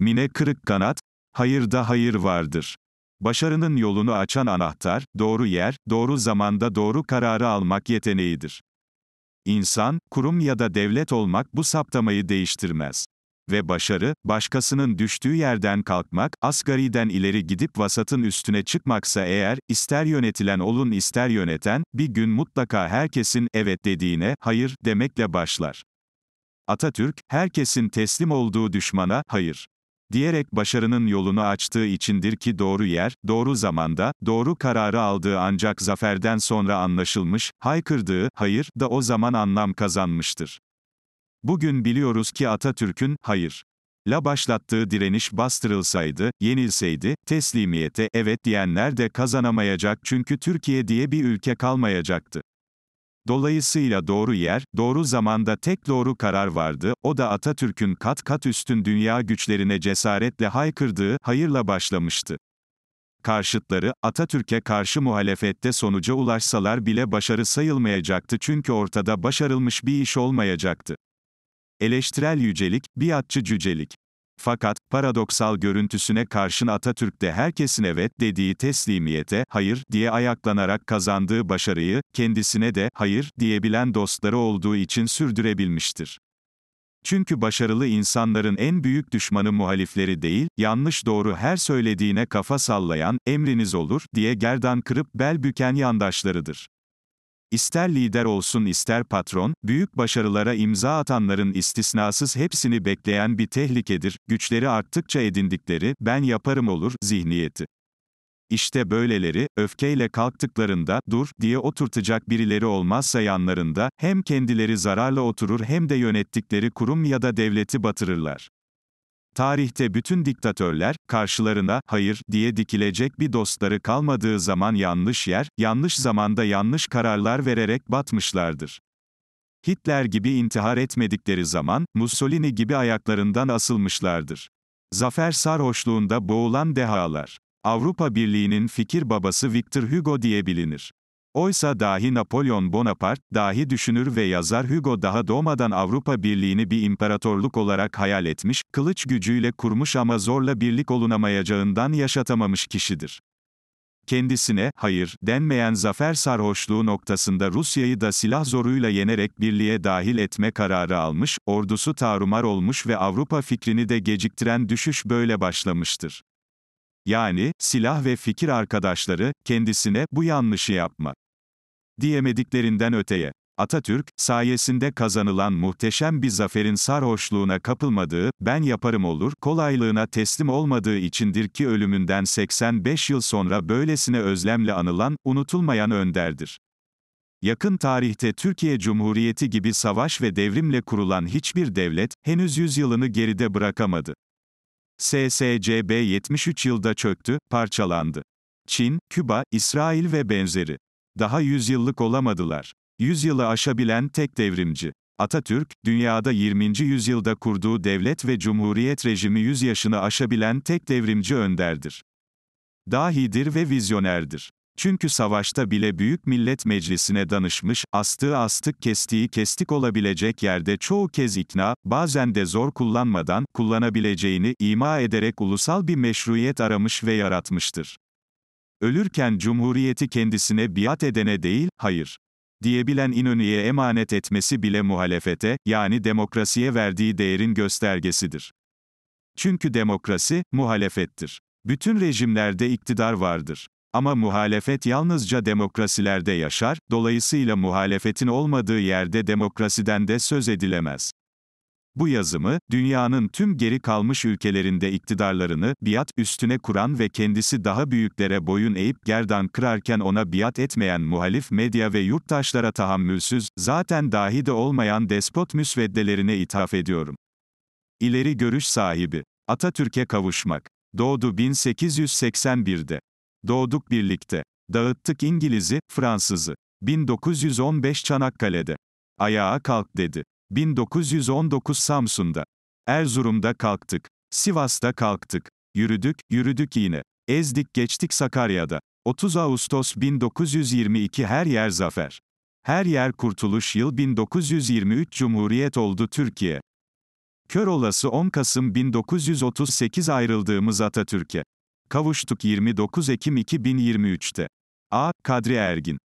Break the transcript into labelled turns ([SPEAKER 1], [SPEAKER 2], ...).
[SPEAKER 1] Mine kırık kanat, hayırda hayır vardır. Başarının yolunu açan anahtar, doğru yer, doğru zamanda doğru kararı almak yeteneğidir. İnsan, kurum ya da devlet olmak bu saptamayı değiştirmez. Ve başarı, başkasının düştüğü yerden kalkmak, asgariden ileri gidip vasatın üstüne çıkmaksa eğer, ister yönetilen olun ister yöneten, bir gün mutlaka herkesin evet dediğine hayır demekle başlar. Atatürk, herkesin teslim olduğu düşmana hayır diyerek başarının yolunu açtığı içindir ki doğru yer, doğru zamanda, doğru kararı aldığı ancak zaferden sonra anlaşılmış, haykırdığı, hayır, da o zaman anlam kazanmıştır. Bugün biliyoruz ki Atatürk'ün, hayır, la başlattığı direniş bastırılsaydı, yenilseydi, teslimiyete evet diyenler de kazanamayacak çünkü Türkiye diye bir ülke kalmayacaktı. Dolayısıyla doğru yer, doğru zamanda tek doğru karar vardı, o da Atatürk'ün kat kat üstün dünya güçlerine cesaretle haykırdığı, hayırla başlamıştı. Karşıtları, Atatürk'e karşı muhalefette sonuca ulaşsalar bile başarı sayılmayacaktı çünkü ortada başarılmış bir iş olmayacaktı. Eleştirel yücelik, biatçı cücelik. Fakat, paradoksal görüntüsüne karşın Atatürk de herkesin evet dediği teslimiyete, hayır, diye ayaklanarak kazandığı başarıyı, kendisine de, hayır, diyebilen dostları olduğu için sürdürebilmiştir. Çünkü başarılı insanların en büyük düşmanı muhalifleri değil, yanlış doğru her söylediğine kafa sallayan, emriniz olur, diye gerdan kırıp bel büken yandaşlarıdır. İster lider olsun ister patron, büyük başarılara imza atanların istisnasız hepsini bekleyen bir tehlikedir, güçleri arttıkça edindikleri, ben yaparım olur, zihniyeti. İşte böyleleri, öfkeyle kalktıklarında, dur, diye oturtacak birileri olmazsa yanlarında, hem kendileri zararla oturur hem de yönettikleri kurum ya da devleti batırırlar. Tarihte bütün diktatörler, karşılarına, hayır, diye dikilecek bir dostları kalmadığı zaman yanlış yer, yanlış zamanda yanlış kararlar vererek batmışlardır. Hitler gibi intihar etmedikleri zaman, Mussolini gibi ayaklarından asılmışlardır. Zafer sarhoşluğunda boğulan dehalar. Avrupa Birliği'nin fikir babası Victor Hugo diye bilinir. Oysa dahi Napolyon Bonaparte, dahi düşünür ve yazar Hugo daha doğmadan Avrupa Birliği'ni bir imparatorluk olarak hayal etmiş, kılıç gücüyle kurmuş ama zorla birlik olunamayacağından yaşatamamış kişidir. Kendisine, hayır, denmeyen zafer sarhoşluğu noktasında Rusya'yı da silah zoruyla yenerek birliğe dahil etme kararı almış, ordusu tarumar olmuş ve Avrupa fikrini de geciktiren düşüş böyle başlamıştır. Yani, silah ve fikir arkadaşları, kendisine, bu yanlışı yapma diyemediklerinden öteye. Atatürk, sayesinde kazanılan muhteşem bir zaferin sarhoşluğuna kapılmadığı, ben yaparım olur, kolaylığına teslim olmadığı içindir ki ölümünden 85 yıl sonra böylesine özlemle anılan, unutulmayan önderdir. Yakın tarihte Türkiye Cumhuriyeti gibi savaş ve devrimle kurulan hiçbir devlet, henüz yüzyılını geride bırakamadı. SSCB 73 yılda çöktü, parçalandı. Çin, Küba, İsrail ve benzeri daha yüzyıllık olamadılar. Yüzyılı aşabilen tek devrimci. Atatürk, dünyada 20. yüzyılda kurduğu devlet ve cumhuriyet rejimi yüz yaşını aşabilen tek devrimci önderdir. Dahidir ve vizyonerdir. Çünkü savaşta bile Büyük Millet Meclisi'ne danışmış, astığı astık kestiği kestik olabilecek yerde çoğu kez ikna, bazen de zor kullanmadan, kullanabileceğini ima ederek ulusal bir meşruiyet aramış ve yaratmıştır. Ölürken cumhuriyeti kendisine biat edene değil, hayır diyebilen İnönü'ye emanet etmesi bile muhalefete, yani demokrasiye verdiği değerin göstergesidir. Çünkü demokrasi, muhalefettir. Bütün rejimlerde iktidar vardır. Ama muhalefet yalnızca demokrasilerde yaşar, dolayısıyla muhalefetin olmadığı yerde demokrasiden de söz edilemez. Bu yazımı, dünyanın tüm geri kalmış ülkelerinde iktidarlarını biat üstüne kuran ve kendisi daha büyüklere boyun eğip gerdan kırarken ona biat etmeyen muhalif medya ve yurttaşlara tahammülsüz, zaten dahi de olmayan despot müsveddelerine ithaf ediyorum. İleri görüş sahibi. Atatürk'e kavuşmak. Doğdu 1881'de. Doğduk birlikte. Dağıttık İngiliz'i, Fransız'ı. 1915 Çanakkale'de. Ayağa kalk dedi. 1919 Samsun'da. Erzurum'da kalktık. Sivas'ta kalktık. Yürüdük, yürüdük yine. Ezdik geçtik Sakarya'da. 30 Ağustos 1922 her yer zafer. Her yer kurtuluş yıl 1923 Cumhuriyet oldu Türkiye. Kör olası 10 Kasım 1938 ayrıldığımız Atatürk'e. Kavuştuk 29 Ekim 2023'te. A. Kadri Ergin